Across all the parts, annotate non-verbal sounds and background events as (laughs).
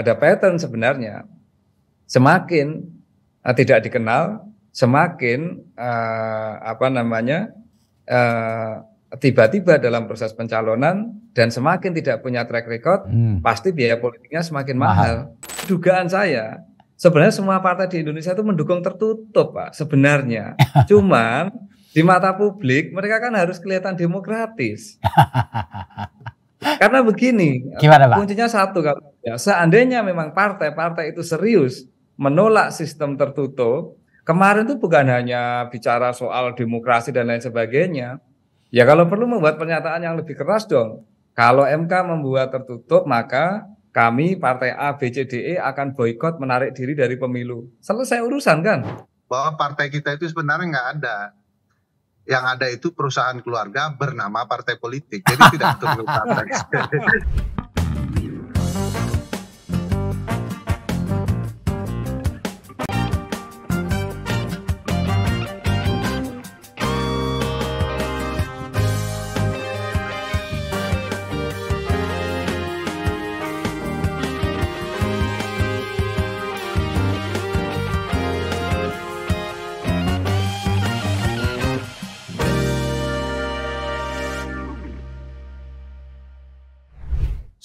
ada pattern sebenarnya. Semakin uh, tidak dikenal, semakin uh, apa namanya tiba eh, tiba-tiba dalam proses pencalonan dan semakin tidak punya track record, hmm. pasti biaya politiknya semakin mahal. mahal. Dugaan saya, sebenarnya semua partai di Indonesia itu mendukung tertutup, Pak. Sebenarnya, (laughs) cuman di mata publik mereka kan harus kelihatan demokratis. (laughs) Karena begini, Gimana, Pak? kuncinya satu kalau Ya, seandainya memang partai-partai itu serius menolak sistem tertutup, kemarin itu bukan hanya bicara soal demokrasi dan lain sebagainya. Ya kalau perlu membuat pernyataan yang lebih keras dong. Kalau MK membuat tertutup, maka kami partai A, B, C, D, E akan boykot menarik diri dari pemilu. Selesai urusan kan? Bahwa partai kita itu sebenarnya nggak ada. Yang ada itu perusahaan keluarga bernama partai politik. Jadi tidak perlu partai. (laughs)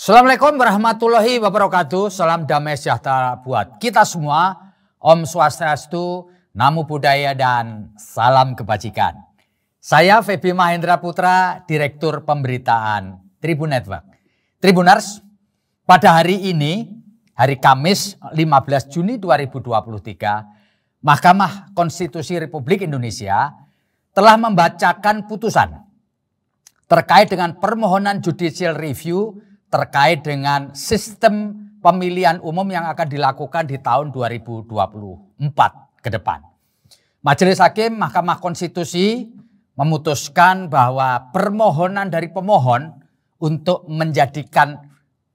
Assalamualaikum warahmatullahi wabarakatuh. Salam damai sejahtera buat kita semua. Om Swastiastu, Namo Buddhaya dan salam kebajikan. Saya Febi Mahendra Putra, Direktur Pemberitaan Tribun Network. Tribuners, pada hari ini, hari Kamis 15 Juni 2023, Mahkamah Konstitusi Republik Indonesia telah membacakan putusan terkait dengan permohonan judicial review terkait dengan sistem pemilihan umum yang akan dilakukan di tahun 2024 ke depan. Majelis Hakim Mahkamah Konstitusi memutuskan bahwa permohonan dari pemohon untuk menjadikan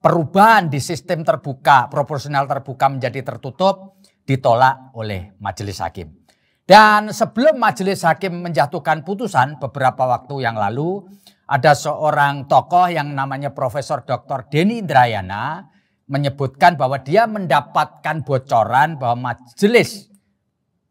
perubahan di sistem terbuka proporsional terbuka menjadi tertutup ditolak oleh majelis hakim. Dan sebelum majelis hakim menjatuhkan putusan beberapa waktu yang lalu, ada seorang tokoh yang namanya Profesor Dr. Denny Indrayana menyebutkan bahwa dia mendapatkan bocoran bahwa majelis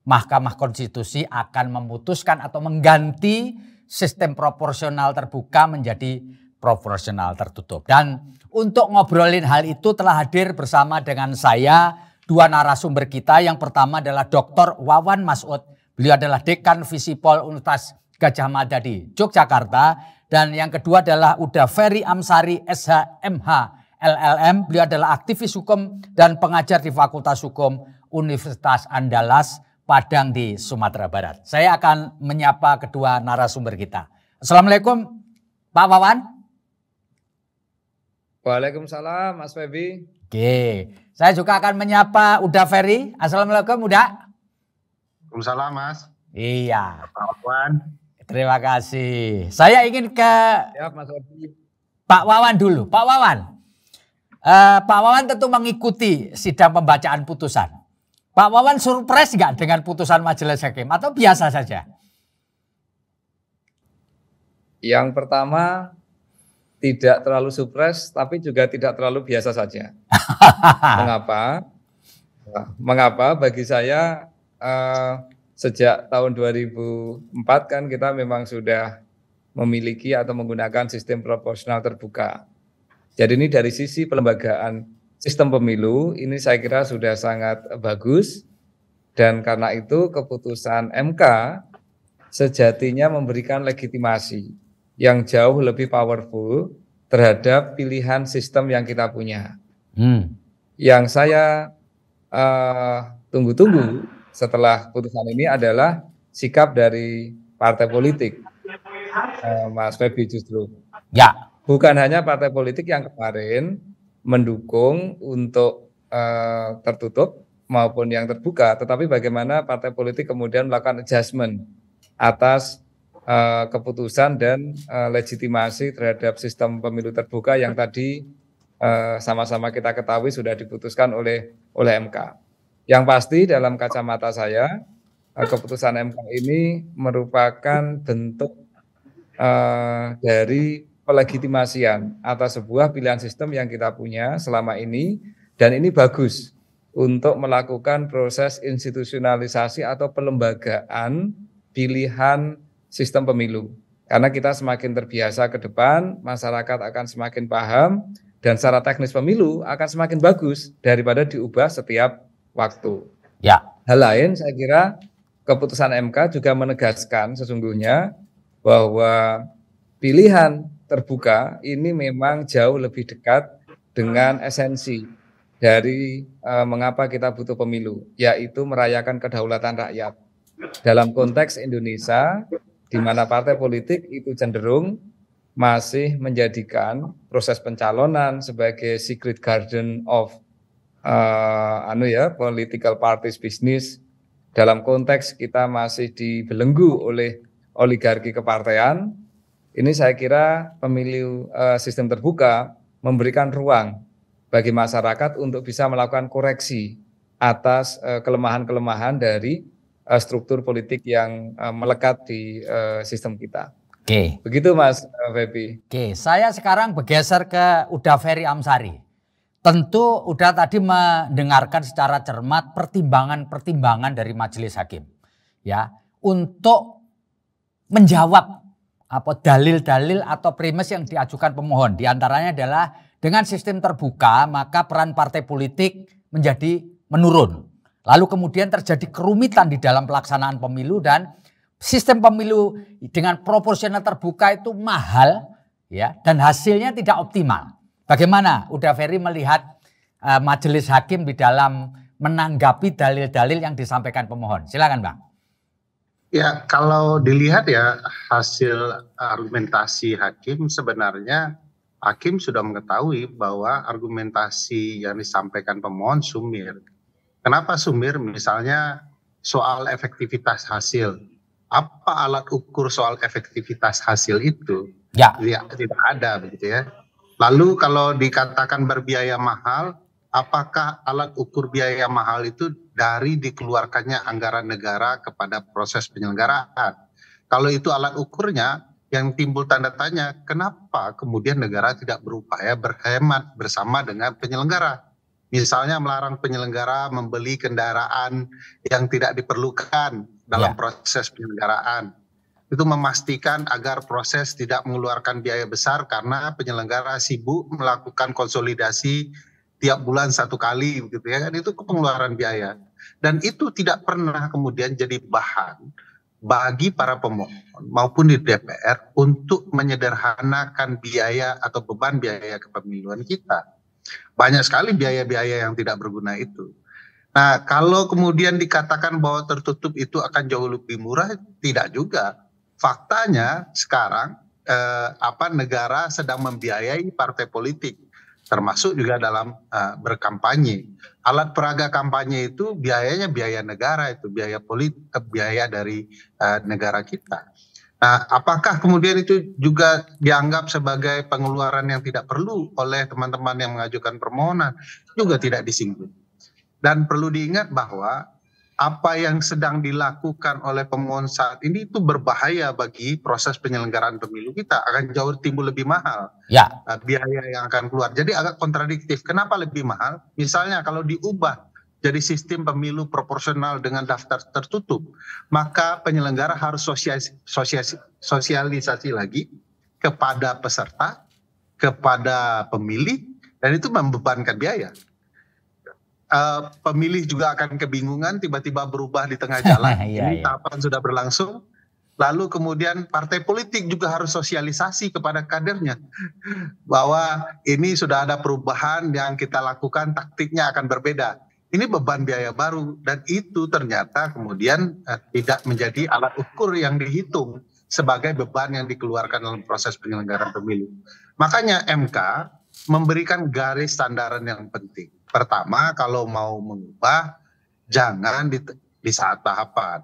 Mahkamah Konstitusi akan memutuskan atau mengganti sistem proporsional terbuka menjadi proporsional tertutup. Dan untuk ngobrolin hal itu telah hadir bersama dengan saya dua narasumber kita. Yang pertama adalah Dr. Wawan Masud. Beliau adalah Dekan Visipol Universitas Gajah Mada di Yogyakarta dan yang kedua adalah Uda Ferry Amsari SHMH LLM. Beliau adalah aktivis hukum dan pengajar di Fakultas Hukum Universitas Andalas Padang di Sumatera Barat. Saya akan menyapa kedua narasumber kita. Assalamualaikum Pak Wawan. Waalaikumsalam Mas Febi. Oke, saya juga akan menyapa Uda Ferry. Assalamualaikum Uda. Waalaikumsalam Mas. Iya. Pak Wawan. Terima kasih. Saya ingin ke ya, Mas Pak Wawan dulu. Pak Wawan. Uh, Pak Wawan tentu mengikuti sidang pembacaan putusan. Pak Wawan surprise nggak dengan putusan majelis hakim atau biasa saja? Yang pertama tidak terlalu surprise tapi juga tidak terlalu biasa saja. (laughs) Mengapa? Mengapa bagi saya uh, sejak tahun 2004 kan kita memang sudah memiliki atau menggunakan sistem proporsional terbuka. Jadi ini dari sisi pelembagaan sistem pemilu ini saya kira sudah sangat bagus dan karena itu keputusan MK sejatinya memberikan legitimasi yang jauh lebih powerful terhadap pilihan sistem yang kita punya. Hmm. Yang saya tunggu eh, tunggu-tunggu setelah putusan ini adalah sikap dari partai politik, eh, Mas Febi justru. Ya. Bukan hanya partai politik yang kemarin mendukung untuk eh, tertutup maupun yang terbuka, tetapi bagaimana partai politik kemudian melakukan adjustment atas eh, keputusan dan eh, legitimasi terhadap sistem pemilu terbuka yang tadi eh, sama-sama eh, kita ketahui sudah diputuskan oleh oleh MK. Yang pasti dalam kacamata saya eh, keputusan MK ini merupakan bentuk uh, dari pelegitimasian atas sebuah pilihan sistem yang kita punya selama ini dan ini bagus untuk melakukan proses institusionalisasi atau pelembagaan pilihan sistem pemilu. Karena kita semakin terbiasa ke depan, masyarakat akan semakin paham dan secara teknis pemilu akan semakin bagus daripada diubah setiap waktu. Ya. Hal lain saya kira keputusan MK juga menegaskan sesungguhnya bahwa pilihan terbuka ini memang jauh lebih dekat dengan esensi dari e, mengapa kita butuh pemilu, yaitu merayakan kedaulatan rakyat. Dalam konteks Indonesia, di mana partai politik itu cenderung masih menjadikan proses pencalonan sebagai secret garden of uh, anu ya political parties bisnis dalam konteks kita masih dibelenggu oleh oligarki kepartean ini saya kira pemilu uh, sistem terbuka memberikan ruang bagi masyarakat untuk bisa melakukan koreksi atas kelemahan kelemahan-kelemahan dari uh, struktur politik yang uh, melekat di uh, sistem kita. Oke. Okay. Begitu Mas Febi. Oke, okay. saya sekarang bergeser ke Uda Ferry Amsari tentu udah tadi mendengarkan secara cermat pertimbangan-pertimbangan dari majelis hakim ya untuk menjawab apa dalil-dalil atau premis yang diajukan pemohon diantaranya adalah dengan sistem terbuka maka peran partai politik menjadi menurun lalu kemudian terjadi kerumitan di dalam pelaksanaan pemilu dan sistem pemilu dengan proporsional terbuka itu mahal ya dan hasilnya tidak optimal Bagaimana Uda Ferry melihat uh, majelis hakim di dalam menanggapi dalil-dalil yang disampaikan pemohon? Silakan Bang. Ya, kalau dilihat ya hasil argumentasi hakim sebenarnya hakim sudah mengetahui bahwa argumentasi yang disampaikan pemohon sumir. Kenapa sumir? Misalnya soal efektivitas hasil. Apa alat ukur soal efektivitas hasil itu? Ya. ya tidak ada begitu ya Lalu kalau dikatakan berbiaya mahal, apakah alat ukur biaya mahal itu dari dikeluarkannya anggaran negara kepada proses penyelenggaraan? Kalau itu alat ukurnya, yang timbul tanda tanya, kenapa kemudian negara tidak berupaya berhemat bersama dengan penyelenggara? Misalnya melarang penyelenggara membeli kendaraan yang tidak diperlukan dalam ya. proses penyelenggaraan itu memastikan agar proses tidak mengeluarkan biaya besar karena penyelenggara sibuk melakukan konsolidasi tiap bulan satu kali gitu ya kan itu pengeluaran biaya dan itu tidak pernah kemudian jadi bahan bagi para pemohon maupun di DPR untuk menyederhanakan biaya atau beban biaya kepemiluan kita banyak sekali biaya-biaya yang tidak berguna itu nah kalau kemudian dikatakan bahwa tertutup itu akan jauh lebih murah tidak juga faktanya sekarang eh, apa negara sedang membiayai partai politik termasuk juga dalam uh, berkampanye. Alat peraga kampanye itu biayanya biaya negara itu biaya politik eh, biaya dari uh, negara kita. Nah, apakah kemudian itu juga dianggap sebagai pengeluaran yang tidak perlu oleh teman-teman yang mengajukan permohonan juga tidak disinggung. Dan perlu diingat bahwa apa yang sedang dilakukan oleh pemohon saat ini itu berbahaya bagi proses penyelenggaraan pemilu kita akan jauh timbul lebih mahal ya. Uh, biaya yang akan keluar jadi agak kontradiktif kenapa lebih mahal misalnya kalau diubah jadi sistem pemilu proporsional dengan daftar tertutup maka penyelenggara harus sosiasi, sosiasi, sosialisasi lagi kepada peserta kepada pemilih dan itu membebankan biaya Eh, pemilih juga akan kebingungan tiba-tiba berubah di tengah jalan. (laughs) Ini iya, Ini iya. tahapan sudah berlangsung. Lalu kemudian partai politik juga harus sosialisasi kepada kadernya bahwa ini sudah ada perubahan yang kita lakukan taktiknya akan berbeda. Ini beban biaya baru dan itu ternyata kemudian eh, tidak menjadi alat ukur yang dihitung sebagai beban yang dikeluarkan dalam proses penyelenggaraan pemilu. Makanya MK memberikan garis standaran yang penting pertama kalau mau mengubah jangan di, di saat tahapan.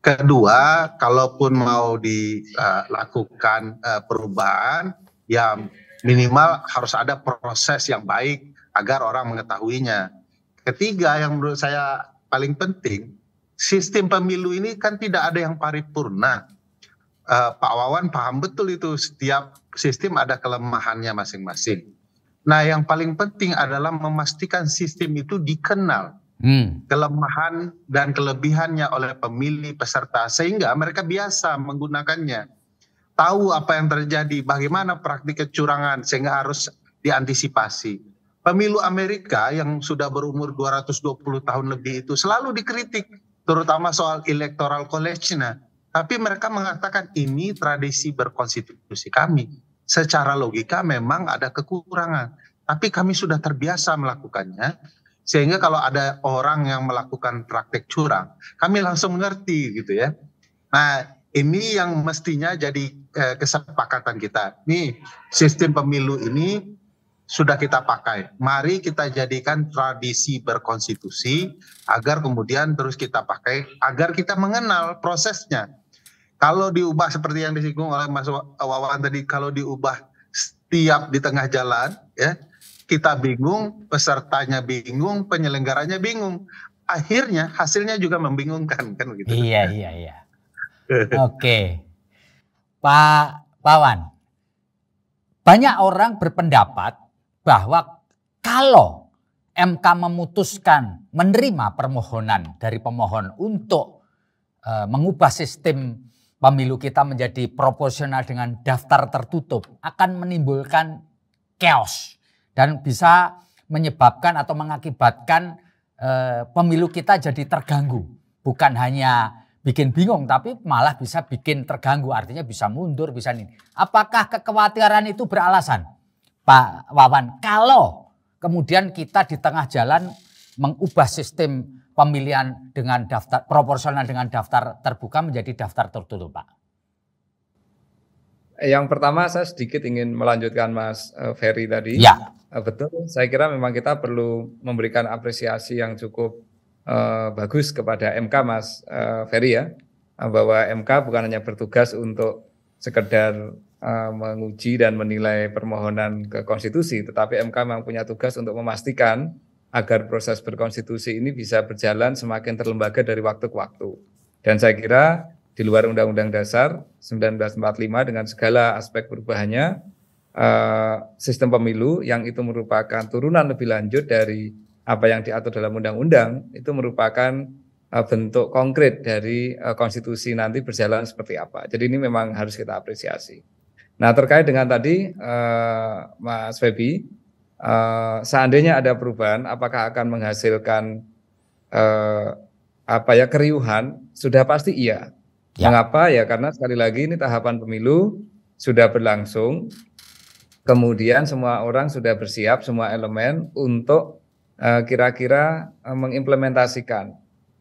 Kedua, kalaupun mau dilakukan eh, eh, perubahan, ya minimal harus ada proses yang baik agar orang mengetahuinya. Ketiga, yang menurut saya paling penting, sistem pemilu ini kan tidak ada yang paripurna. Uh, Pak Wawan paham betul itu setiap sistem ada kelemahannya masing-masing. Nah, yang paling penting adalah memastikan sistem itu dikenal hmm. kelemahan dan kelebihannya oleh pemilih peserta sehingga mereka biasa menggunakannya. Tahu apa yang terjadi, bagaimana praktik kecurangan sehingga harus diantisipasi. Pemilu Amerika yang sudah berumur 220 tahun lebih itu selalu dikritik terutama soal electoral college-nya. Tapi mereka mengatakan ini tradisi berkonstitusi kami secara logika memang ada kekurangan. Tapi kami sudah terbiasa melakukannya, sehingga kalau ada orang yang melakukan praktek curang, kami langsung mengerti gitu ya. Nah, ini yang mestinya jadi eh, kesepakatan kita. Nih, sistem pemilu ini sudah kita pakai. Mari kita jadikan tradisi berkonstitusi agar kemudian terus kita pakai agar kita mengenal prosesnya kalau diubah seperti yang disinggung oleh Mas Wawan tadi, kalau diubah setiap di tengah jalan, ya kita bingung, pesertanya bingung, penyelenggaranya bingung. Akhirnya hasilnya juga membingungkan kan begitu. Iya iya iya. Oke, Pak Wawan, banyak orang berpendapat bahwa kalau MK memutuskan menerima permohonan dari pemohon untuk eh, mengubah sistem pemilu kita menjadi proporsional dengan daftar tertutup akan menimbulkan chaos dan bisa menyebabkan atau mengakibatkan eh, pemilu kita jadi terganggu. Bukan hanya bikin bingung tapi malah bisa bikin terganggu artinya bisa mundur bisa ini. Apakah kekhawatiran itu beralasan? Pak Wawan, kalau kemudian kita di tengah jalan mengubah sistem pemilihan dengan daftar proporsional dengan daftar terbuka menjadi daftar tertutup, Pak? Yang pertama saya sedikit ingin melanjutkan Mas eh, Ferry tadi. Ya. Eh, betul, saya kira memang kita perlu memberikan apresiasi yang cukup uh, bagus kepada MK Mas uh, Ferry ya, bahwa MK bukan hanya bertugas untuk sekedar menguji dan menilai permohonan ke konstitusi, tetapi MK memang punya tugas untuk memastikan agar proses berkonstitusi ini bisa berjalan semakin terlembaga dari waktu ke waktu. Dan saya kira di luar Undang-Undang Dasar 1945 dengan segala aspek perubahannya, eh, sistem pemilu yang itu merupakan turunan lebih lanjut dari apa yang diatur dalam Undang-Undang itu merupakan eh, bentuk konkret dari eh, konstitusi nanti berjalan seperti apa. Jadi ini memang harus kita apresiasi. Nah terkait dengan tadi Mas Febi, uh, seandainya ada perubahan, apakah akan menghasilkan uh, apa ya keriuhan? Sudah pasti iya. Ya. Mengapa ya? Karena sekali lagi ini tahapan pemilu sudah berlangsung, kemudian semua orang sudah bersiap, semua elemen untuk uh, kira-kira uh, mengimplementasikan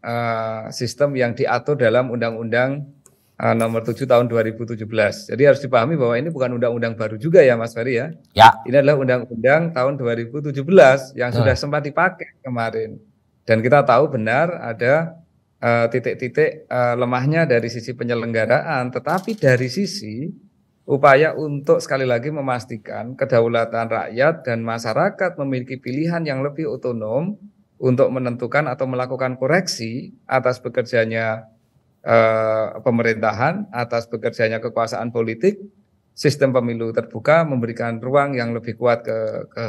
uh, sistem yang diatur dalam undang-undang Eh, nomor 7 tahun 2017. Jadi harus dipahami bahwa ini bukan undang-undang baru juga ya Mas Ferry ya. Ya. Ini adalah undang-undang tahun 2017 yang hmm. sudah sempat dipakai kemarin. Dan kita tahu benar ada eh, titik-titik uh, uh, lemahnya dari sisi penyelenggaraan, tetapi dari sisi upaya untuk sekali lagi memastikan kedaulatan rakyat dan masyarakat memiliki pilihan yang lebih otonom untuk menentukan atau melakukan koreksi atas bekerjanya Eh, pemerintahan atas bekerjanya kekuasaan politik sistem pemilu terbuka memberikan ruang yang lebih kuat ke ke,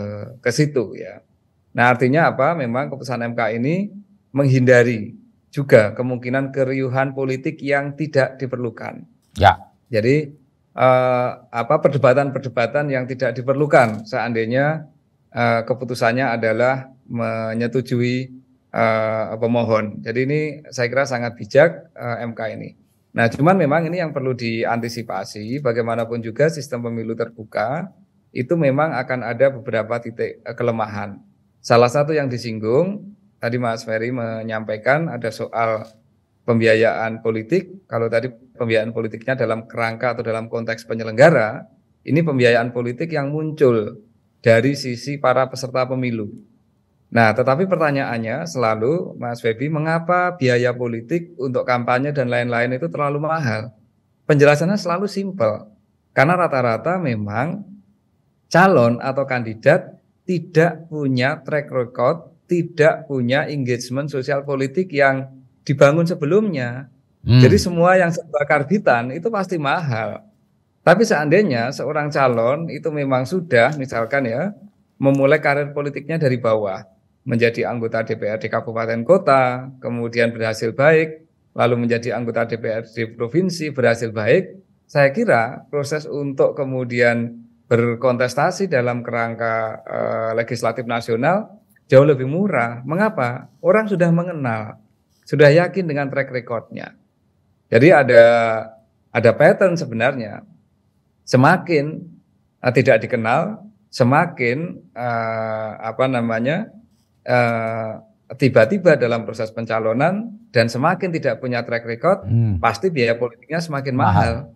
ke situ ya. Nah, artinya apa? Memang keputusan MK ini menghindari juga kemungkinan keriuhan politik yang tidak diperlukan. Ya. Jadi eh, apa perdebatan-perdebatan yang tidak diperlukan seandainya eh, keputusannya adalah menyetujui uh, eh, pemohon. Jadi ini saya kira sangat bijak uh, eh, MK ini. Nah, cuman memang ini yang perlu diantisipasi. Bagaimanapun juga sistem pemilu terbuka itu memang akan ada beberapa titik eh, kelemahan. Salah satu yang disinggung tadi Mas Ferry menyampaikan ada soal pembiayaan politik. Kalau tadi pembiayaan politiknya dalam kerangka atau dalam konteks penyelenggara, ini pembiayaan politik yang muncul dari sisi para peserta pemilu. Nah, tetapi pertanyaannya selalu, Mas Febi, mengapa biaya politik untuk kampanye dan lain-lain itu terlalu mahal? Penjelasannya selalu simpel, karena rata-rata memang calon atau kandidat tidak punya track record, tidak punya engagement sosial politik yang dibangun sebelumnya. Hmm. Jadi semua yang serba karbitan itu pasti mahal. Tapi seandainya seorang calon itu memang sudah, misalkan ya, memulai karir politiknya dari bawah, menjadi anggota DPRD kabupaten kota, kemudian berhasil baik, lalu menjadi anggota DPRD provinsi berhasil baik, saya kira proses untuk kemudian berkontestasi dalam kerangka e, legislatif nasional jauh lebih murah. Mengapa? Orang sudah mengenal, sudah yakin dengan track recordnya. Jadi ada ada pattern sebenarnya. Semakin eh, tidak dikenal, semakin uh, apa namanya Eh, tiba-tiba dalam proses pencalonan dan semakin tidak punya track record, hmm. pasti biaya politiknya semakin mahal. mahal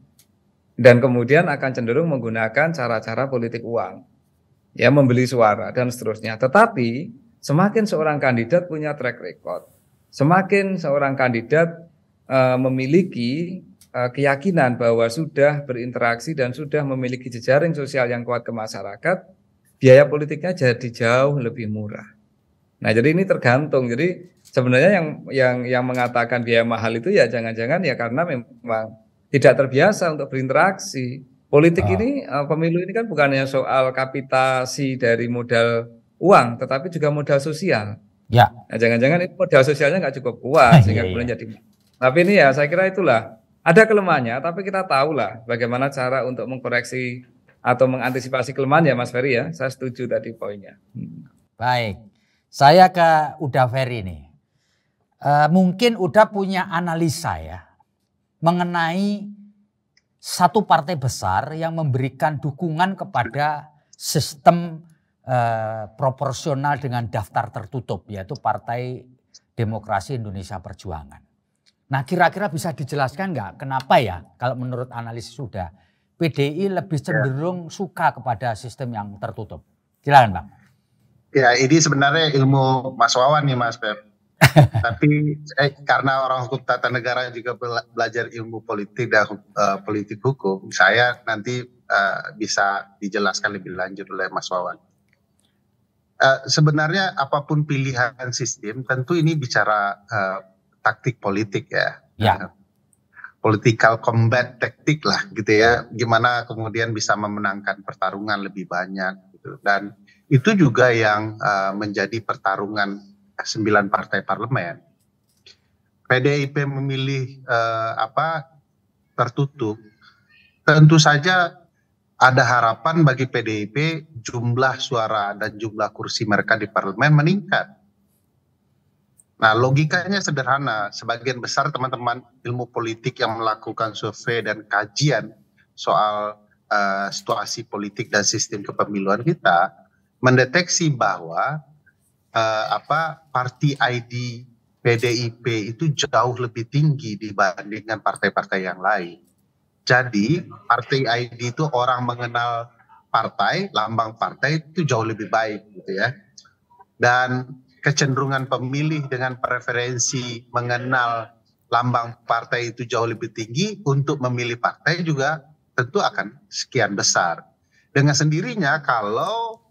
dan kemudian akan cenderung menggunakan cara-cara politik uang. Ya, membeli suara dan seterusnya. Tetapi semakin seorang kandidat punya track record, semakin seorang kandidat uh, memiliki eh, keyakinan bahwa sudah berinteraksi dan sudah memiliki jejaring sosial yang kuat ke masyarakat, biaya politiknya jadi jauh lebih murah. Nah, jadi ini tergantung. Jadi sebenarnya yang yang yang mengatakan biaya mahal itu ya jangan-jangan ya karena memang tidak terbiasa untuk berinteraksi. Politik ah. ini eh, pemilu ini kan bukan hanya soal kapitasi dari modal uang, tetapi juga modal sosial. Ya. Nah, jangan-jangan itu modal sosialnya nggak cukup kuat ah, sehingga iya, kemudian iya. jadi. Tapi ini ya saya kira itulah ada kelemahannya, tapi kita tahu lah bagaimana cara untuk mengkoreksi atau mengantisipasi kelemahan ya Mas Ferry ya. Saya setuju tadi poinnya. Hmm. Baik. Saya ke Uda Ferry ini, E, eh, mungkin Uda punya analisa ya mengenai satu partai besar yang memberikan dukungan kepada sistem e, proporsional dengan daftar tertutup yaitu Partai Demokrasi Indonesia Perjuangan. Nah kira-kira bisa dijelaskan nggak kenapa ya kalau menurut analisis sudah PDI lebih ya. cenderung suka kepada sistem yang tertutup? Silakan Bang. Ya, ini sebenarnya ilmu Mas Wawan nih Mas Pep. (laughs) Tapi eh, karena orang hukum tata negara juga belajar ilmu politik dan uh, politik hukum, saya nanti uh, bisa dijelaskan lebih lanjut oleh Mas Wawan. Uh, sebenarnya apapun pilihan sistem, tentu ini bicara uh, taktik politik ya. Ya. political combat taktik lah gitu ya. Gimana kemudian bisa memenangkan pertarungan lebih banyak gitu. Dan itu juga yang uh, menjadi pertarungan eh, sembilan partai parlemen. PDIP memilih uh, apa tertutup. Tentu saja ada harapan bagi PDIP jumlah suara dan jumlah kursi mereka di parlemen meningkat. Nah, logikanya sederhana. Sebagian besar teman-teman ilmu politik yang melakukan survei dan kajian soal uh, situasi politik dan sistem kepemiluan kita mendeteksi bahwa uh, apa parti ID PDIP itu jauh lebih tinggi dibandingkan partai-partai yang lain. Jadi partai ID itu orang mengenal partai, lambang partai itu jauh lebih baik gitu ya. Dan kecenderungan pemilih dengan preferensi mengenal lambang partai itu jauh lebih tinggi untuk memilih partai juga tentu akan sekian besar. Dengan sendirinya kalau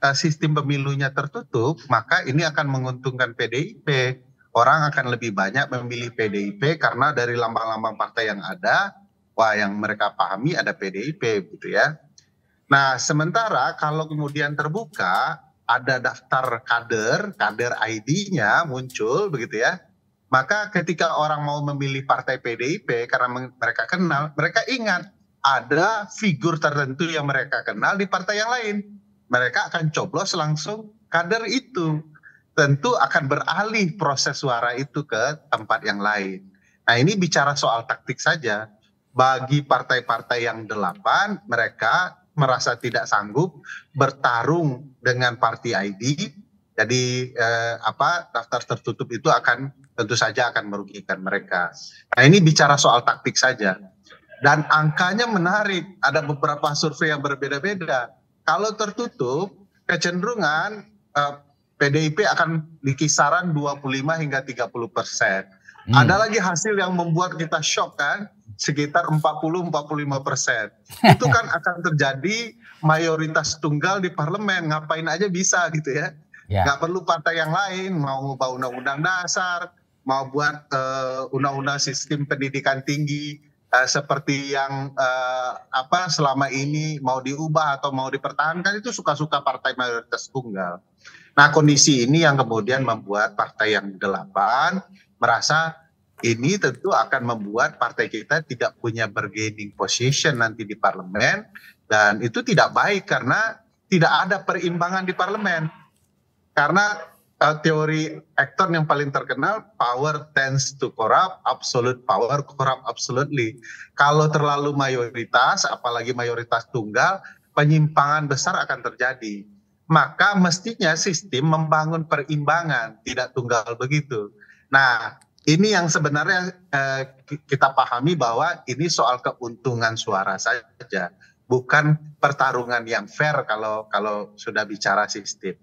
eh, sistem pemilunya tertutup, maka ini akan menguntungkan PDIP. Orang akan lebih banyak memilih PDIP karena dari lambang-lambang partai yang ada, wah yang mereka pahami ada PDIP gitu ya. Nah, sementara kalau kemudian terbuka ada daftar kader, kader ID-nya muncul begitu ya. Maka ketika orang mau memilih partai PDIP karena mereka kenal, mereka ingat ada figur tertentu yang mereka kenal di partai yang lain. Mereka akan coblos langsung kader itu. Tentu akan beralih proses suara itu ke tempat yang lain. Nah ini bicara soal taktik saja. Bagi partai-partai yang delapan, mereka merasa tidak sanggup bertarung dengan party ID. Jadi eh, apa daftar tertutup itu akan tentu saja akan merugikan mereka. Nah ini bicara soal taktik saja dan angkanya menarik. Ada beberapa survei yang berbeda-beda. Kalau tertutup, kecenderungan eh, PDIP akan di kisaran 25 hingga 30 persen. Hmm. Ada lagi hasil yang membuat kita shock kan, sekitar 40-45 persen. (laughs) Itu kan akan terjadi mayoritas tunggal di parlemen, ngapain aja bisa gitu ya. Yeah. Gak perlu partai yang lain, mau ngubah undang-undang dasar, mau buat eh, undang-undang uh, undang -undang sistem pendidikan tinggi, Eh, seperti yang uh, apa selama ini mau diubah atau mau dipertahankan itu suka-suka partai mayoritas tunggal. Nah kondisi ini yang kemudian membuat partai yang delapan merasa ini tentu akan membuat partai kita tidak punya bargaining position nanti di parlemen dan itu tidak baik karena tidak ada perimbangan di parlemen. Karena uh, teori aktor yang paling terkenal power tends to corrupt, absolute power corrupt absolutely. Kalau terlalu mayoritas, apalagi mayoritas tunggal, penyimpangan besar akan terjadi. Maka mestinya sistem membangun perimbangan, tidak tunggal begitu. Nah, ini yang sebenarnya eh, kita pahami bahwa ini soal keuntungan suara saja, bukan pertarungan yang fair kalau kalau sudah bicara sistem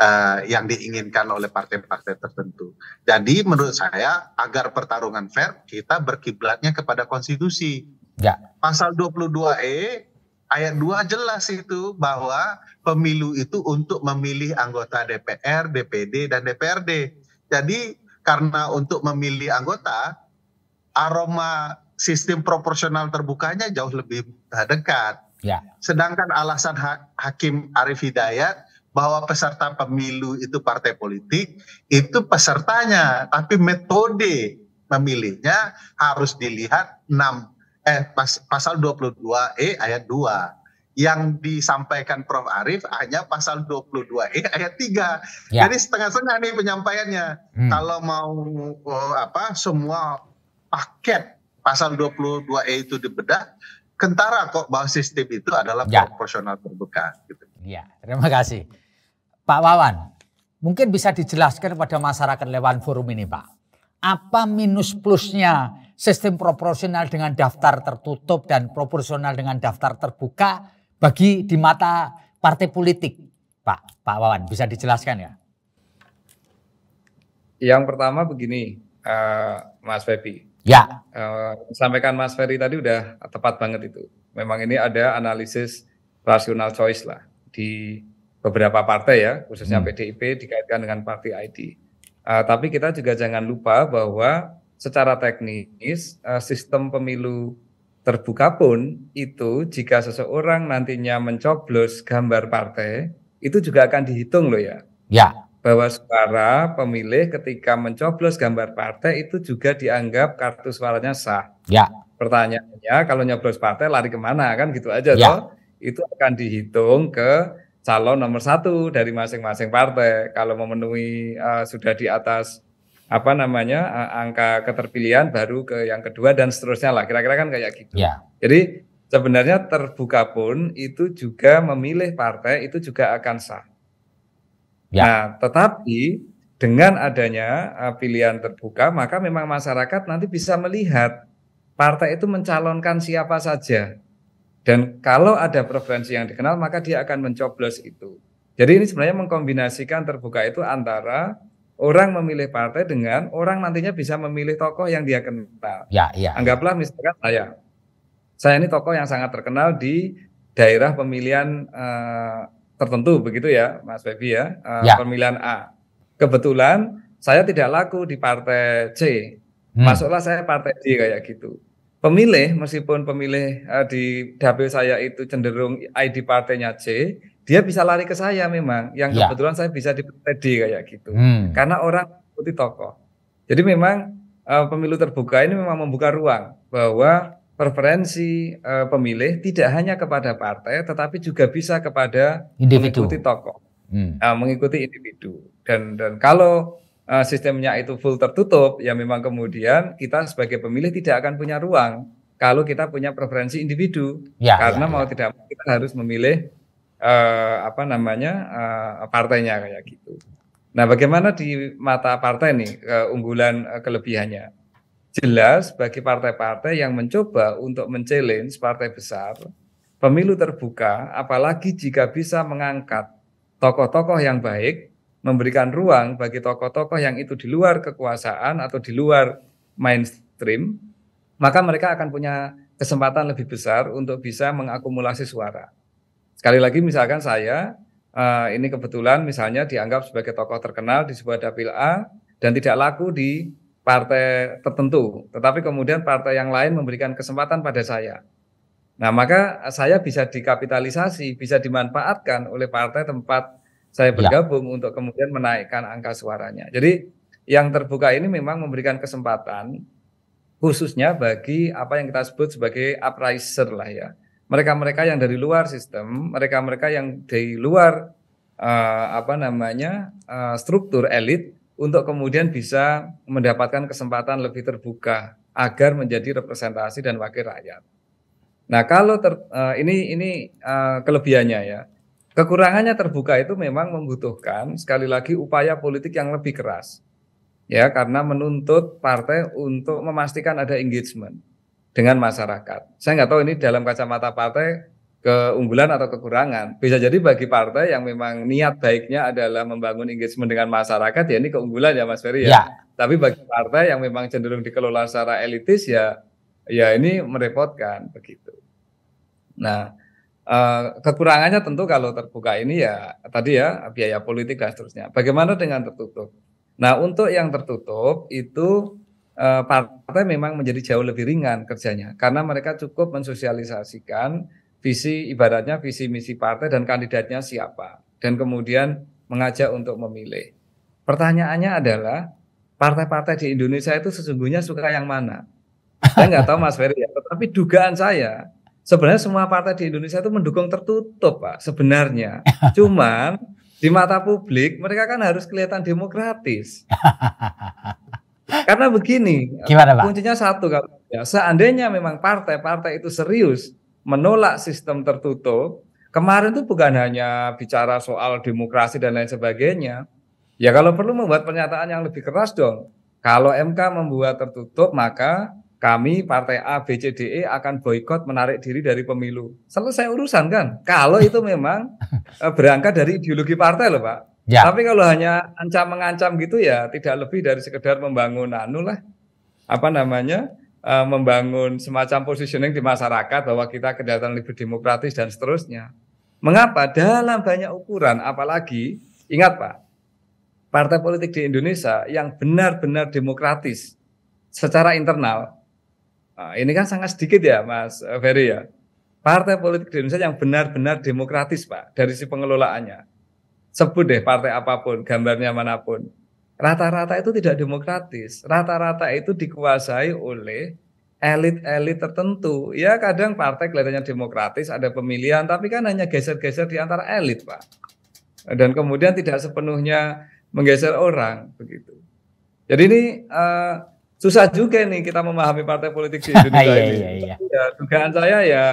uh, yang diinginkan oleh partai-partai tertentu. Jadi menurut saya agar pertarungan fair kita berkiblatnya kepada konstitusi. Ya. Pasal 22E ayat 2 jelas itu bahwa pemilu itu untuk memilih anggota DPR, DPD dan DPRD. Jadi karena untuk memilih anggota aroma sistem proporsional terbukanya jauh lebih dekat. Ya. Sedangkan alasan ha hakim Arif Hidayat bahwa peserta pemilu itu partai politik, itu pesertanya, tapi metode memilihnya harus dilihat 6 eh pas, pasal 22E ayat 2 yang disampaikan Prof. Arief hanya pasal 22E ayat 3. Ya. Jadi setengah-setengah nih penyampaiannya. Hmm. Kalau mau oh, apa semua paket pasal 22E itu dibedah, kentara kok bahwa sistem itu adalah ya. proporsional terbuka gitu. ya terima kasih. Pak Wawan, mungkin bisa dijelaskan kepada masyarakat lewat forum ini Pak. Apa minus plusnya sistem proporsional dengan daftar tertutup dan proporsional dengan daftar terbuka bagi di mata partai politik? Pak, Pak Wawan, bisa dijelaskan ya? Yang pertama begini, uh, Mas Febi. Ya. Uh, sampaikan Mas Ferry tadi udah tepat banget itu. Memang ini ada analisis rasional choice lah di beberapa partai ya, khususnya hmm. PDIP dikaitkan dengan partai ID. Uh, ah, tapi kita juga jangan lupa bahwa secara teknis uh, sistem pemilu terbuka pun itu jika seseorang nantinya mencoblos gambar partai itu juga akan dihitung loh ya. Ya. Bahwa suara pemilih ketika mencoblos gambar partai itu juga dianggap kartu suaranya sah. Ya. Pertanyaannya kalau nyoblos partai lari kemana kan gitu aja ya. toh? Itu akan dihitung ke calon nomor satu dari masing-masing partai. Kalau memenuhi uh, sudah di atas apa namanya uh, angka keterpilihan baru ke yang kedua dan seterusnya lah. Kira-kira kan kayak gitu. Ya. Jadi sebenarnya terbuka pun itu juga memilih partai itu juga akan sah. Ya. Nah, tetapi dengan adanya uh, pilihan terbuka maka memang masyarakat nanti bisa melihat partai itu mencalonkan siapa saja dan kalau ada preferensi yang dikenal, maka dia akan mencoblos itu. Jadi ini sebenarnya mengkombinasikan terbuka itu antara orang memilih partai dengan orang nantinya bisa memilih tokoh yang dia kenal. Ya, ya. Anggaplah misalkan saya, saya ini tokoh yang sangat terkenal di daerah pemilihan uh, tertentu, begitu ya, Mas Febi ya, uh, ya, pemilihan A. Kebetulan saya tidak laku di partai C, hmm. masuklah saya partai D kayak gitu pemilih meskipun pemilih uh, di dapil saya itu cenderung ID partainya C, dia bisa lari ke saya memang. Yang ya. kebetulan saya bisa di partai D kayak gitu. Hmm. Karena orang mengikuti tokoh. Jadi memang uh, pemilu terbuka ini memang membuka ruang bahwa preferensi uh, pemilih tidak hanya kepada partai tetapi juga bisa kepada individu. mengikuti tokoh. Hmm. Uh, mengikuti individu. Dan dan kalau Eh, sistemnya itu full tertutup, ya memang kemudian kita sebagai pemilih tidak akan punya ruang kalau kita punya preferensi individu. Ya, ya Karena ya, mau ya. tidak mau kita harus memilih uh, apa namanya uh, partainya kayak gitu. Nah, bagaimana di mata partai nih keunggulan uh, kelebihannya? Jelas bagi partai-partai yang mencoba untuk men partai besar, pemilu terbuka apalagi jika bisa mengangkat tokoh-tokoh yang baik memberikan ruang bagi tokoh-tokoh yang itu di luar kekuasaan atau di luar mainstream, maka mereka akan punya kesempatan lebih besar untuk bisa mengakumulasi suara. Sekali lagi misalkan saya eh, ini kebetulan misalnya dianggap sebagai tokoh terkenal di sebuah dapil A dan tidak laku di partai tertentu, tetapi kemudian partai yang lain memberikan kesempatan pada saya. Nah, maka saya bisa dikapitalisasi, bisa dimanfaatkan oleh partai tempat saya ya. bergabung ya. untuk kemudian menaikkan angka suaranya. Jadi yang terbuka ini memang memberikan kesempatan khususnya bagi apa yang kita sebut sebagai upriser lah ya. Mereka-mereka yang dari luar sistem, mereka-mereka yang dari luar uh, apa namanya uh, struktur elit untuk kemudian bisa mendapatkan kesempatan lebih terbuka agar menjadi representasi dan wakil rakyat. Nah, kalau ter, uh, ini ini uh, kelebihannya ya. Kekurangannya terbuka itu memang membutuhkan sekali lagi upaya politik yang lebih keras. Ya, karena menuntut partai untuk memastikan ada engagement dengan masyarakat. Saya nggak tahu ini dalam kacamata partai keunggulan atau kekurangan. Bisa jadi bagi partai yang memang niat baiknya adalah membangun engagement dengan masyarakat, ya ini keunggulan ya Mas Ferry ya. ya. Tapi bagi partai yang memang cenderung dikelola secara elitis ya, ya ini merepotkan begitu. Nah, Uh, kekurangannya tentu kalau terbuka ini ya tadi ya biaya politik dan seterusnya. Bagaimana dengan tertutup? Nah untuk yang tertutup itu uh, partai memang menjadi jauh lebih ringan kerjanya karena mereka cukup mensosialisasikan visi ibaratnya visi misi partai dan kandidatnya siapa dan kemudian mengajak untuk memilih. Pertanyaannya adalah partai-partai di Indonesia itu sesungguhnya suka yang mana? Saya nggak tahu Mas Ferry ya, tetapi dugaan saya sebenarnya semua partai di Indonesia itu mendukung tertutup, Pak, sebenarnya. (laughs) Cuman di mata publik mereka kan harus kelihatan demokratis. Karena begini, Gimana, Pak? kuncinya satu kalau ya, seandainya memang partai-partai itu serius menolak sistem tertutup, kemarin itu bukan hanya bicara soal demokrasi dan lain sebagainya. Ya kalau perlu membuat pernyataan yang lebih keras dong. Kalau MK membuat tertutup, maka kami partai A, B, C, D, E akan boykot menarik diri dari pemilu. Selesai urusan kan? Kalau itu memang eh, berangkat dari ideologi partai loh Pak. Ya. Tapi kalau hanya ancam mengancam gitu ya tidak lebih dari sekedar membangun anu lah apa namanya eh, membangun semacam positioning di masyarakat bahwa kita kedatangan lebih demokratis dan seterusnya. Mengapa dalam banyak ukuran apalagi ingat Pak partai politik di Indonesia yang benar-benar demokratis secara internal Nah, ini kan sangat sedikit ya, Mas eh, Ferry ya. Partai politik di Indonesia yang benar-benar demokratis, Pak, dari si pengelolaannya. Sebut deh partai apapun, gambarnya manapun. Rata-rata itu tidak demokratis. Rata-rata itu dikuasai oleh elit-elit tertentu. Ya kadang partai kelihatannya demokratis, ada pemilihan, tapi kan hanya geser-geser di antara elit, Pak. Dan kemudian tidak sepenuhnya menggeser orang, begitu. Jadi ini uh, susah juga nih kita memahami partai politik di Indonesia (laughs) iya, ini. Iya, iya, iya. Dugaan saya ya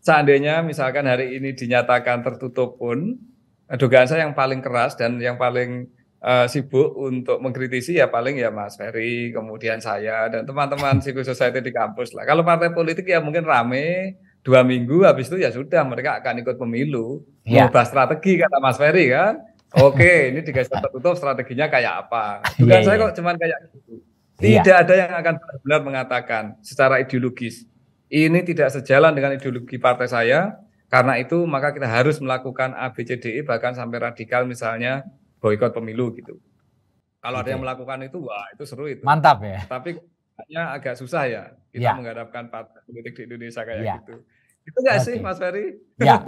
seandainya misalkan hari ini dinyatakan tertutup pun dugaan saya yang paling keras dan yang paling uh, sibuk untuk mengkritisi ya paling ya Mas Ferry, kemudian saya dan teman-teman (laughs) civil society di kampus lah. Kalau partai politik ya mungkin rame dua minggu habis itu ya sudah mereka akan ikut pemilu ya. mengubah strategi kata Mas Ferry kan. Oke, ini digeser tertutup strateginya kayak apa? Iya, dugaan ya, saya ya. kok cuman kayak gitu. Iya. Tidak iya. ada yang akan benar-benar mengatakan secara ideologis ini tidak sejalan dengan ideologi partai saya. Karena itu maka kita harus melakukan ABCDE bahkan sampai radikal misalnya boykot pemilu gitu. Kalau okay. ada yang melakukan itu wah itu seru itu. Mantap ya. Tapi hanya agak susah ya kita ya. menghadapkan partai politik di Indonesia kayak ya. gitu. Itu enggak sih Mas Ferry? Ya.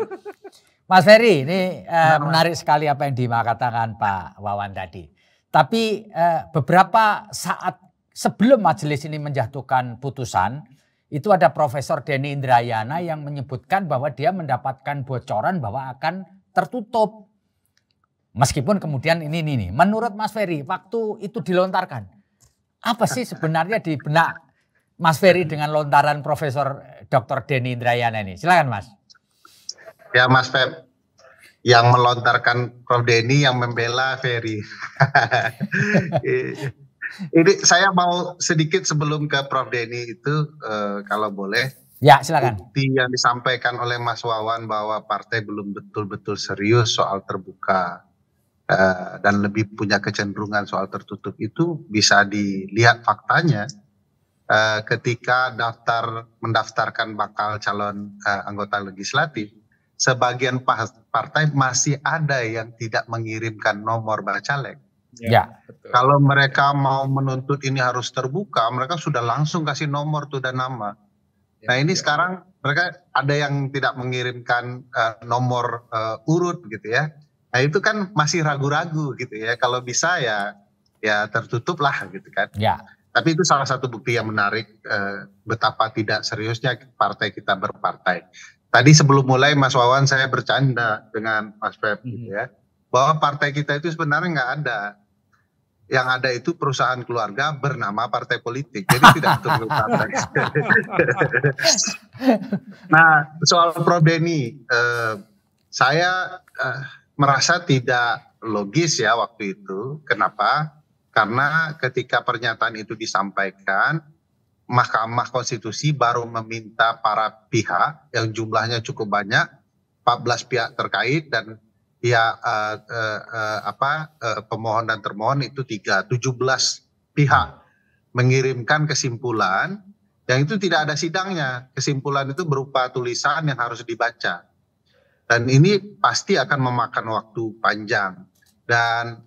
Mas Ferry, ini uh, menarik sekali apa yang dikatakan Pak Wawan tadi. Tapi uh, beberapa saat sebelum majelis ini menjatuhkan putusan, itu ada Profesor Denny Indrayana yang menyebutkan bahwa dia mendapatkan bocoran bahwa akan tertutup. Meskipun kemudian ini ini, ini. menurut Mas Ferry waktu itu dilontarkan, apa sih sebenarnya di benak Mas Ferry dengan lontaran Profesor Dr. Denny Indrayana ini? Silakan Mas. Ya Mas Feb, yang melontarkan Prof Denny yang membela Ferry. (laughs) Ini saya mau sedikit sebelum ke Prof Denny itu uh, kalau boleh. Ya, silakan. Bukti yang disampaikan oleh Mas Wawan bahwa partai belum betul-betul serius soal terbuka uh, dan lebih punya kecenderungan soal tertutup itu bisa dilihat faktanya uh, ketika daftar mendaftarkan bakal calon uh, anggota legislatif sebagian partai masih ada yang tidak mengirimkan nomor bacalek Ya. ya. Kalau mereka mau menuntut ini harus terbuka, mereka sudah langsung kasih nomor tuh dan nama. Ya, nah ini ya. sekarang mereka ada yang tidak mengirimkan uh, nomor uh, urut gitu ya. Nah itu kan masih ragu-ragu gitu ya. Kalau bisa ya ya tertutup lah gitu kan. Ya. Tapi itu salah satu bukti yang menarik uh, betapa tidak seriusnya partai kita berpartai. Tadi sebelum mulai Mas Wawan saya bercanda dengan Mas Pep mm gitu -hmm. gitu ya. Bahwa partai kita itu sebenarnya nggak ada yang ada itu perusahaan keluarga bernama partai politik. Jadi tidak betul (laughs) partai. nah, soal Prof Denny, eh, saya eh, merasa tidak logis ya waktu itu. Kenapa? Karena ketika pernyataan itu disampaikan, Mahkamah Konstitusi baru meminta para pihak yang jumlahnya cukup banyak, 14 pihak terkait dan pihak ya, uh, eh, uh, eh, uh, eh, apa uh, pemohon dan termohon itu tiga, tujuh belas pihak mengirimkan kesimpulan yang itu tidak ada sidangnya. Kesimpulan itu berupa tulisan yang harus dibaca. Dan ini pasti akan memakan waktu panjang dan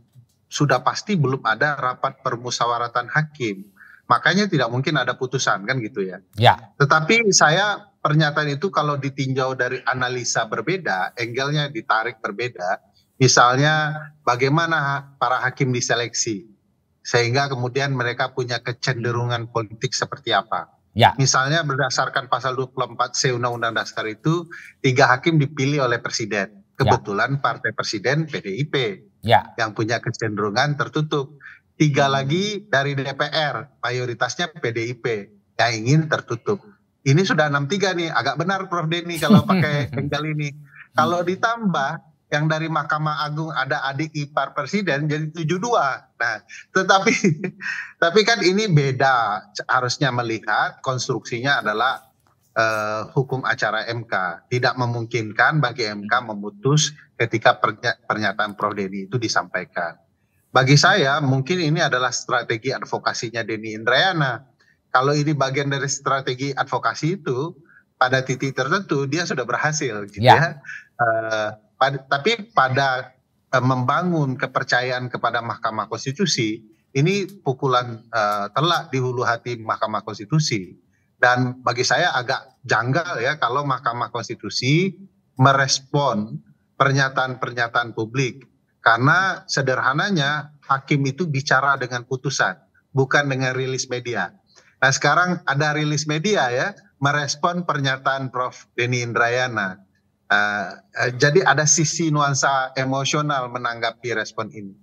sudah pasti belum ada rapat permusawaratan hakim. Makanya tidak mungkin ada putusan kan gitu ya. Ya. Tetapi saya pernyataan itu kalau ditinjau dari analisa berbeda, angle-nya ditarik berbeda. Misalnya bagaimana para hakim diseleksi sehingga kemudian mereka punya kecenderungan politik seperti apa. Ya. Misalnya berdasarkan pasal 24 C Undang-Undang Dasar itu tiga hakim dipilih oleh presiden. Ya. Kebetulan ya. partai presiden PDIP ya. yang punya kecenderungan tertutup. Tiga lagi dari DPR, mayoritasnya PDIP yang ingin tertutup ini sudah 63 nih, agak benar Prof Denny kalau (laughs) pakai tinggal ini. Kalau ditambah yang dari Mahkamah Agung ada adik ipar presiden jadi 72. Nah, tetapi (laughs) tapi kan ini beda harusnya melihat konstruksinya adalah uh, hukum acara MK tidak memungkinkan bagi MK memutus ketika pernyataan Prof Denny itu disampaikan. Bagi saya mungkin ini adalah strategi advokasinya Denny Indrayana kalau ini bagian dari strategi advokasi itu pada titik tertentu dia sudah berhasil gitu yeah. ya. Uh, pad tapi pada uh, membangun kepercayaan kepada Mahkamah Konstitusi ini pukulan uh, telak di hulu hati Mahkamah Konstitusi dan bagi saya agak janggal ya kalau Mahkamah Konstitusi merespon pernyataan-pernyataan publik karena sederhananya hakim itu bicara dengan putusan bukan dengan rilis media Nah sekarang ada rilis media ya merespon pernyataan Prof. Denny Indrayana. Uh, uh, jadi ada sisi nuansa emosional menanggapi respon ini.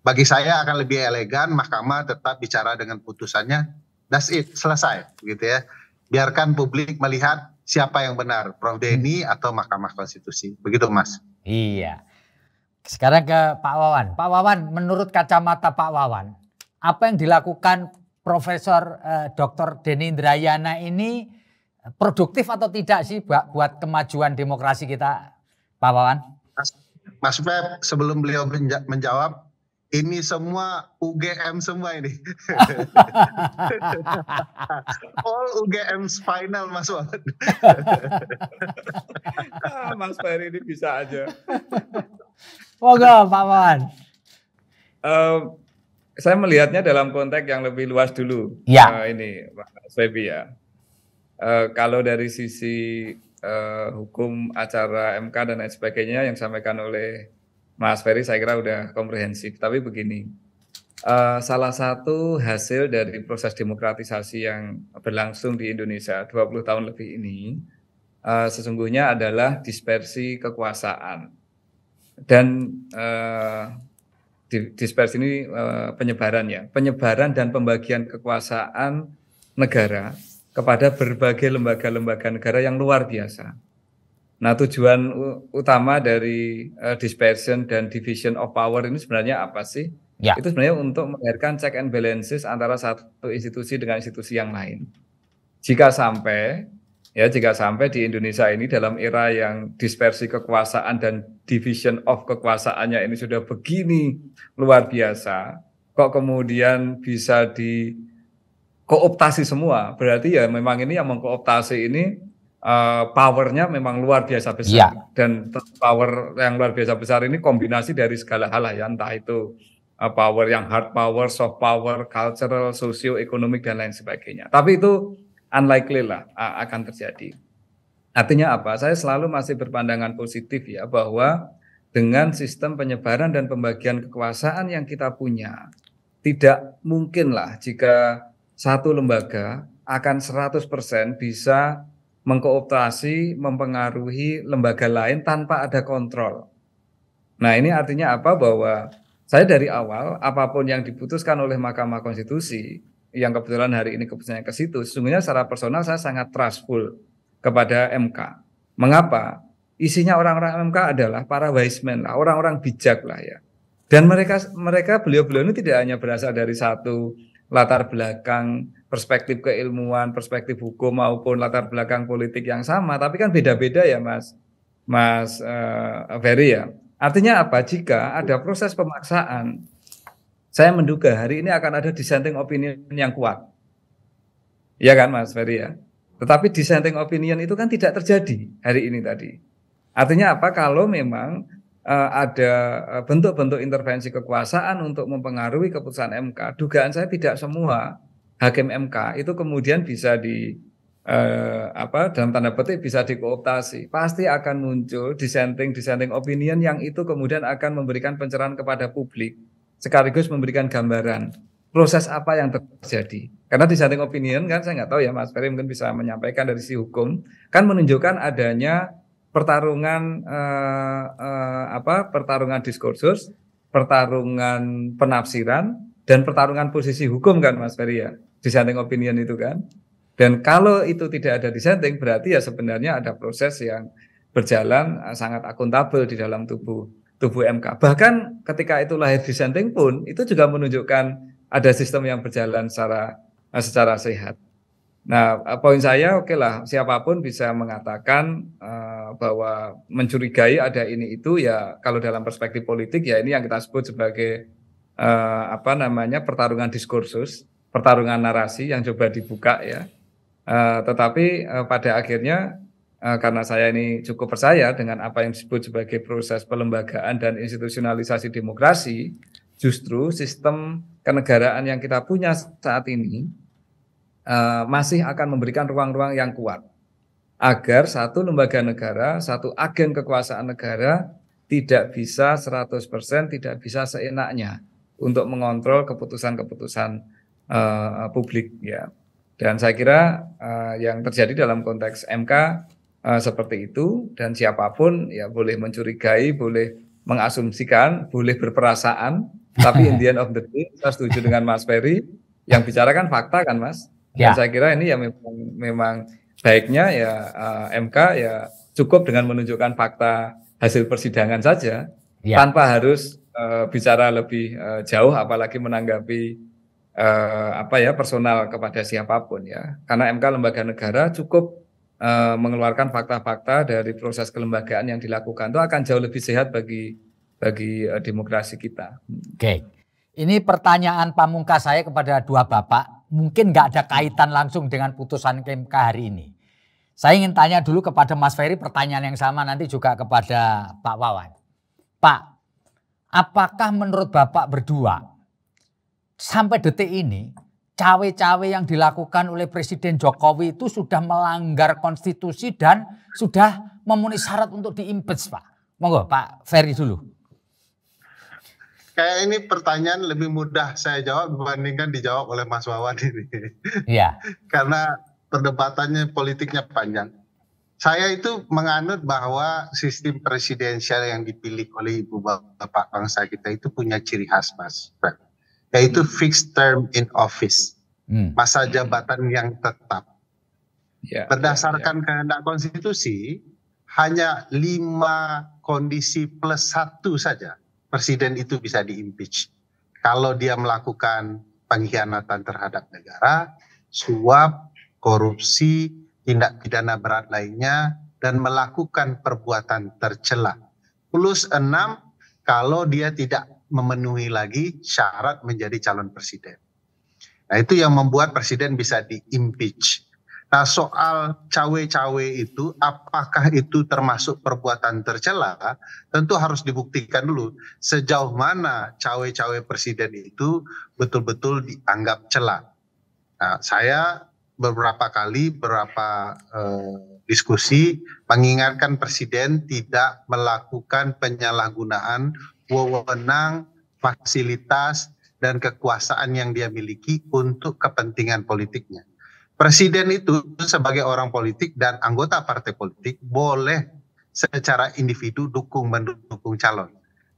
Bagi saya akan lebih elegan Mahkamah tetap bicara dengan putusannya. That's it selesai gitu ya. Biarkan publik melihat siapa yang benar Prof. Denny atau Mahkamah Konstitusi. Begitu Mas. Iya. Sekarang ke Pak Wawan. Pak Wawan, menurut kacamata Pak Wawan, apa yang dilakukan Profesor eh, Dr. Deni Indrayana ini eh, produktif atau tidak sih buat kemajuan demokrasi kita, Pak Wawan? Mas Feb, sebelum beliau menjawab, ini semua UGM semua ini. (laughs) All UGM final Mas Wawan. Ah, Mas Ferry ini bisa aja. Moga Pak Wawan. Uh, saya melihatnya dalam konteks yang lebih luas dulu. Ya. Uh, ini Pak ya. Uh, kalau dari sisi uh, hukum acara MK dan lain sebagainya yang disampaikan oleh Mas Ferry saya kira sudah komprehensif. Tapi begini, uh, salah satu hasil dari proses demokratisasi yang berlangsung di Indonesia 20 tahun lebih ini uh, sesungguhnya adalah dispersi kekuasaan. Dan uh, dispersi ini uh, penyebaran ya, penyebaran dan pembagian kekuasaan negara kepada berbagai lembaga-lembaga negara yang luar biasa. Nah, tujuan utama dari uh, dispersion dan division of power ini sebenarnya apa sih? Ya. Itu sebenarnya untuk menghadirkan check and balances antara satu institusi dengan institusi yang lain. Jika sampai Ya, jika sampai di Indonesia ini dalam era yang dispersi kekuasaan dan division of kekuasaannya ini sudah begini luar biasa, kok kemudian bisa di kooptasi semua. Berarti ya memang ini yang mengkooptasi ini uh, powernya memang luar biasa besar. Ya. Dan power yang luar biasa besar ini kombinasi dari segala hal ya, entah itu uh, power yang hard power, soft power, cultural, socio-ekonomik dan lain sebagainya. Tapi itu unlikely lah akan terjadi. Artinya apa? Saya selalu masih berpandangan positif ya bahwa dengan sistem penyebaran dan pembagian kekuasaan yang kita punya, tidak mungkinlah jika satu lembaga akan 100% bisa mengkooptasi, mempengaruhi lembaga lain tanpa ada kontrol. Nah, ini artinya apa bahwa saya dari awal apapun yang diputuskan oleh Mahkamah Konstitusi yang kebetulan hari ini keputusannya ke situ, sesungguhnya secara personal saya sangat trustful kepada MK. Mengapa? Isinya orang-orang MK adalah para wise men lah, orang-orang bijak lah ya. Dan mereka mereka beliau-beliau ini tidak hanya berasal dari satu latar belakang perspektif keilmuan, perspektif hukum maupun latar belakang politik yang sama, tapi kan beda-beda ya Mas. Mas uh, Ferry ya. Artinya apa? Jika ada proses pemaksaan saya menduga hari ini akan ada dissenting opinion yang kuat. Iya kan Mas Ferry ya? Tetapi dissenting opinion itu kan tidak terjadi hari ini tadi. Artinya apa? Kalau memang uh, ada eh, bentuk-bentuk intervensi kekuasaan untuk mempengaruhi keputusan MK, dugaan saya tidak semua hakim MK itu kemudian bisa di uh, apa dalam tanda petik bisa dikooptasi. Pasti akan muncul dissenting dissenting opinion yang itu kemudian akan memberikan pencerahan kepada publik sekaligus memberikan gambaran proses apa yang terjadi. Karena di dissenting opinion kan saya nggak tahu ya Mas Ferry mungkin bisa menyampaikan dari si hukum kan menunjukkan adanya pertarungan eh, eh, apa pertarungan diskursus, pertarungan penafsiran dan pertarungan posisi hukum kan Mas Ferry ya di dissenting opinion itu kan. Dan kalau itu tidak ada dissenting berarti ya sebenarnya ada proses yang berjalan eh, sangat akuntabel di dalam tubuh tubuh MK. Bahkan ketika itu lahir dissenting pun itu juga menunjukkan ada sistem yang berjalan secara eh, secara sehat. Nah, eh, poin saya oke lah siapapun bisa mengatakan uh, bahwa mencurigai ada ini itu ya kalau dalam perspektif politik ya ini yang kita sebut sebagai uh, apa namanya pertarungan diskursus, pertarungan narasi yang coba dibuka ya. Uh, tetapi uh, pada akhirnya Eh, karena saya ini cukup percaya dengan apa yang disebut sebagai proses pelembagaan dan institusionalisasi demokrasi, justru sistem kenegaraan yang kita punya saat ini eh, masih akan memberikan ruang-ruang yang kuat agar satu lembaga negara, satu agen kekuasaan negara tidak bisa 100%, tidak bisa seenaknya untuk mengontrol keputusan-keputusan uh, publik ya. Dan saya kira uh, yang terjadi dalam konteks MK Eh, seperti itu dan siapapun ya boleh mencurigai, boleh mengasumsikan, boleh berperasaan, tapi in the end of the day saya setuju dengan Mas Ferry yang bicarakan fakta kan Mas. Ya. saya kira ini ya memang, memang baiknya ya uh, eh, MK ya cukup dengan menunjukkan fakta hasil persidangan saja ya. tanpa harus uh, bicara lebih uh, jauh apalagi menanggapi uh, apa ya personal kepada siapapun ya karena MK lembaga negara cukup Eh, mengeluarkan fakta-fakta dari proses kelembagaan yang dilakukan itu akan jauh lebih sehat bagi bagi uh, demokrasi kita. Oke. Ini pertanyaan pamungkas saya kepada dua bapak. Mungkin nggak ada kaitan langsung dengan putusan KMK hari ini. Saya ingin tanya dulu kepada Mas Ferry pertanyaan yang sama nanti juga kepada Pak Wawan. Pak, apakah menurut Bapak berdua sampai detik ini cawe-cawe yang dilakukan oleh Presiden Jokowi itu sudah melanggar konstitusi dan sudah memenuhi syarat untuk diimpeach, Pak. Monggo, Pak Ferry dulu. Kayak ini pertanyaan lebih mudah saya jawab dibandingkan dijawab oleh Mas Wawan ini. Iya. (laughs) Karena perdebatannya politiknya panjang. Saya itu menganut bahwa sistem presidensial yang dipilih oleh ibu bapak bangsa kita itu punya ciri khas, Mas yaitu fixed term in office, hmm. masa jabatan yang tetap. Ya, Berdasarkan ya, ya. kehendak konstitusi, hanya lima kondisi plus satu saja presiden itu bisa diimpeach. Kalau dia melakukan pengkhianatan terhadap negara, suap, korupsi, tindak pidana berat lainnya, dan melakukan perbuatan tercela. Plus enam kalau dia tidak memenuhi lagi syarat menjadi calon presiden. Nah, itu yang membuat presiden bisa diimpeach. Nah, soal cawe-cawe itu apakah itu termasuk perbuatan tercela? Tentu harus dibuktikan dulu sejauh mana cawe-cawe presiden itu betul-betul dianggap cela. Nah, saya beberapa kali beberapa eh, diskusi mengingatkan presiden tidak melakukan penyalahgunaan wewenang, fasilitas, dan kekuasaan yang dia miliki untuk kepentingan politiknya. Presiden itu sebagai orang politik dan anggota partai politik boleh secara individu dukung mendukung calon.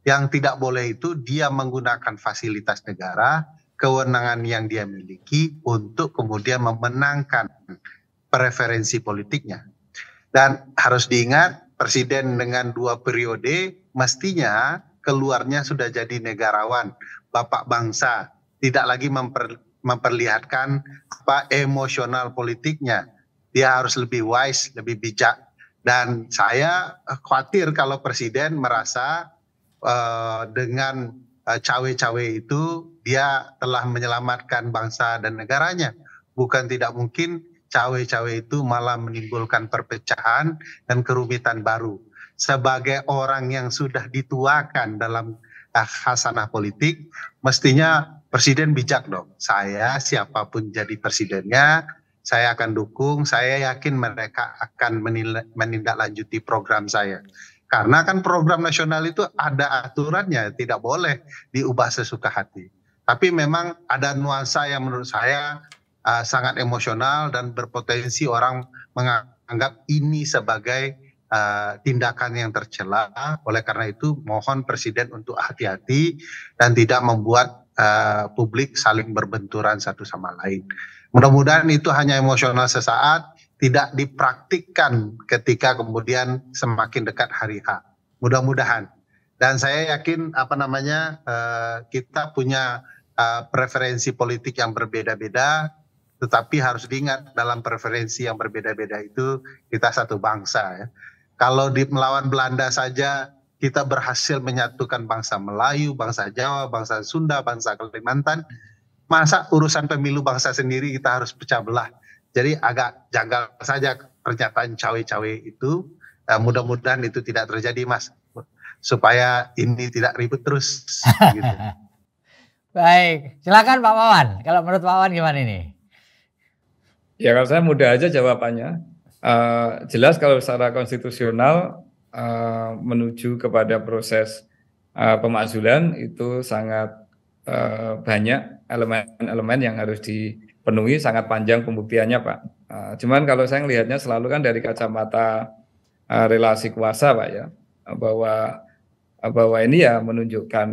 Yang tidak boleh itu dia menggunakan fasilitas negara, kewenangan yang dia miliki untuk kemudian memenangkan preferensi politiknya. Dan harus diingat presiden dengan dua periode mestinya keluarnya sudah jadi negarawan, bapak bangsa, tidak lagi memper, memperlihatkan apa emosional politiknya. Dia harus lebih wise, lebih bijak. Dan saya khawatir kalau presiden merasa uh, dengan eh, cawe-cawe uh, itu dia telah menyelamatkan bangsa dan negaranya. Bukan tidak mungkin cawe-cawe itu malah menimbulkan perpecahan dan kerumitan baru sebagai orang yang sudah dituakan dalam eh, khasanah politik, mestinya presiden bijak dong. Saya siapapun jadi presidennya, saya akan dukung, saya yakin mereka akan menindaklanjuti program saya. Karena kan program nasional itu ada aturannya, tidak boleh diubah sesuka hati. Tapi memang ada nuansa yang menurut saya uh, sangat emosional dan berpotensi orang menganggap ini sebagai Eh, tindakan yang tercela. Oleh karena itu mohon Presiden untuk hati-hati dan tidak membuat uh, publik saling berbenturan satu sama lain. Mudah-mudahan itu hanya emosional sesaat, tidak dipraktikkan ketika kemudian semakin dekat hari H. Mudah-mudahan. Dan saya yakin apa namanya uh, kita punya uh, preferensi politik yang berbeda-beda, tetapi harus diingat dalam preferensi yang berbeda-beda itu kita satu bangsa ya. Kalau di melawan Belanda saja kita berhasil menyatukan bangsa Melayu, bangsa Jawa, bangsa Sunda, bangsa Kalimantan. Masa urusan pemilu bangsa sendiri kita harus pecah belah. Jadi agak janggal saja pernyataan cawe-cawe itu. Eh, mudah-mudahan itu tidak terjadi, Mas. Supaya ini tidak ribut terus. gitu. (laughs) Baik, silakan Pak Wawan. Kalau menurut Pak Wawan gimana ini? Ya kalau saya mudah aja jawabannya. Eh, jelas kalau secara konstitusional uh, menuju kepada proses uh, pemakzulan itu sangat uh, banyak elemen-elemen yang harus dipenuhi sangat panjang pembuktiannya pak. Uh, cuman kalau saya melihatnya selalu kan dari kacamata uh, relasi kuasa pak ya bahwa bahwa ini ya menunjukkan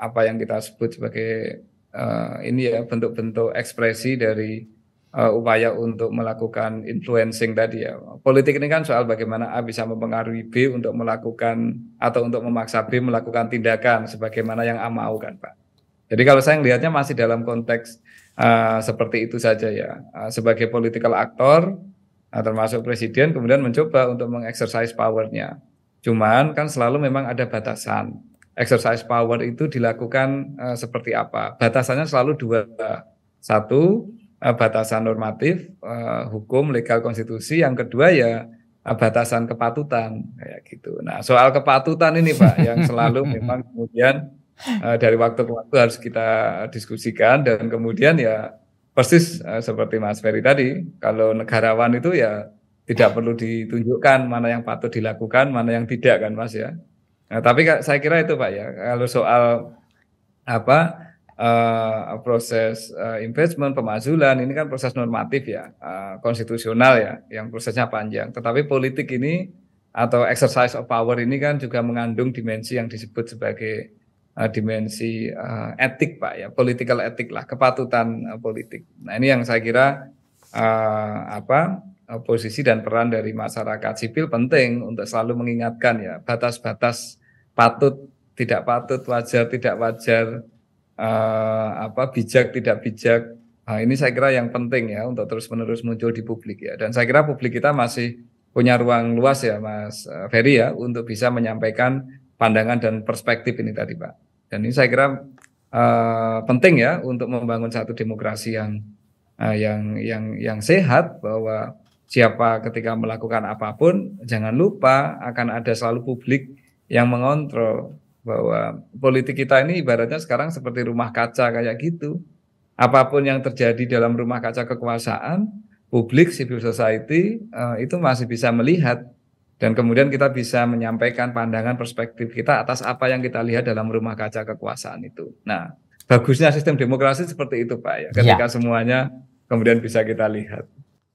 apa yang kita sebut sebagai uh, ini ya bentuk-bentuk ekspresi dari uh, upaya untuk melakukan influencing tadi ya. Politik ini kan soal bagaimana A bisa mempengaruhi B untuk melakukan atau untuk memaksa B melakukan tindakan sebagaimana yang A mau kan Pak. Jadi kalau saya melihatnya masih dalam konteks uh, seperti itu saja ya. Uh, sebagai political actor uh, termasuk presiden kemudian mencoba untuk mengexercise powernya. Cuman kan selalu memang ada batasan. Exercise power itu dilakukan uh, seperti apa? Batasannya selalu dua. Satu, Eh, batasan normatif, eh, hukum, legal, konstitusi. Yang kedua ya eh, batasan kepatutan kayak gitu. Nah, soal kepatutan ini Pak yang selalu (laughs) memang kemudian dari waktu ke waktu harus kita diskusikan dan kemudian ya persis seperti Mas Ferry tadi, kalau negarawan itu ya tidak perlu ditunjukkan mana yang patut dilakukan, mana yang tidak kan Mas ya. Nah, tapi saya kira itu Pak ya. Kalau soal apa uh, proses uh, investment pemazulan ini kan proses normatif ya uh, konstitusional ya yang prosesnya panjang tetapi politik ini atau exercise of power ini kan juga mengandung dimensi yang disebut sebagai uh, dimensi uh, etik pak ya political etik lah kepatutan uh, politik nah ini yang saya kira uh, apa posisi dan peran dari masyarakat sipil penting untuk selalu mengingatkan ya batas-batas patut tidak patut wajar tidak wajar Eh, apa bijak tidak bijak nah, ini saya kira yang penting ya untuk terus menerus muncul di publik ya dan saya kira publik kita masih punya ruang luas ya Mas eh, Ferry ya untuk bisa menyampaikan pandangan dan perspektif ini tadi Pak dan ini saya kira uh, penting ya untuk membangun satu demokrasi yang uh, yang yang yang sehat bahwa siapa ketika melakukan apapun jangan lupa akan ada selalu publik yang mengontrol bahwa politik kita ini ibaratnya sekarang seperti rumah kaca kayak gitu. Apapun yang terjadi dalam rumah kaca kekuasaan, publik, civil society uh, itu masih bisa melihat dan kemudian kita bisa menyampaikan pandangan perspektif kita atas apa yang kita lihat dalam rumah kaca kekuasaan itu. Nah, bagusnya sistem demokrasi seperti itu, Pak ya. Ketika ya. semuanya kemudian bisa kita lihat.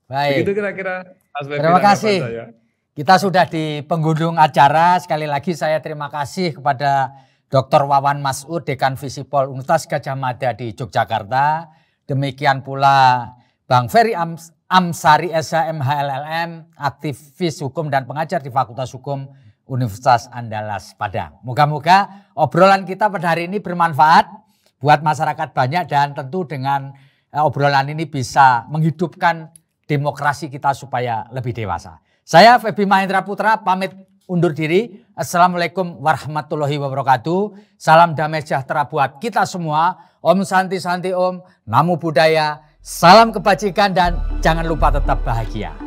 Baik. Begitu kira-kira Terima kasih. Apa, kita sudah di penggundung acara. Sekali lagi saya terima kasih kepada Dr. Wawan Masud, Dekan Visipol Universitas Gajah Mada di Yogyakarta. Demikian pula Bang Ferry Ams Amsari SHMHLLM, aktivis hukum dan pengajar di Fakultas Hukum Universitas Andalas Padang. Moga-moga obrolan kita pada hari ini bermanfaat buat masyarakat banyak dan tentu dengan eh, obrolan ini bisa menghidupkan demokrasi kita supaya lebih dewasa. Saya Febi Mahendra Putra pamit undur diri. Assalamualaikum warahmatullahi wabarakatuh. Salam damai sejahtera buat kita semua. Om Santi Santi Om, Namo Buddhaya, salam kebajikan dan jangan lupa tetap bahagia.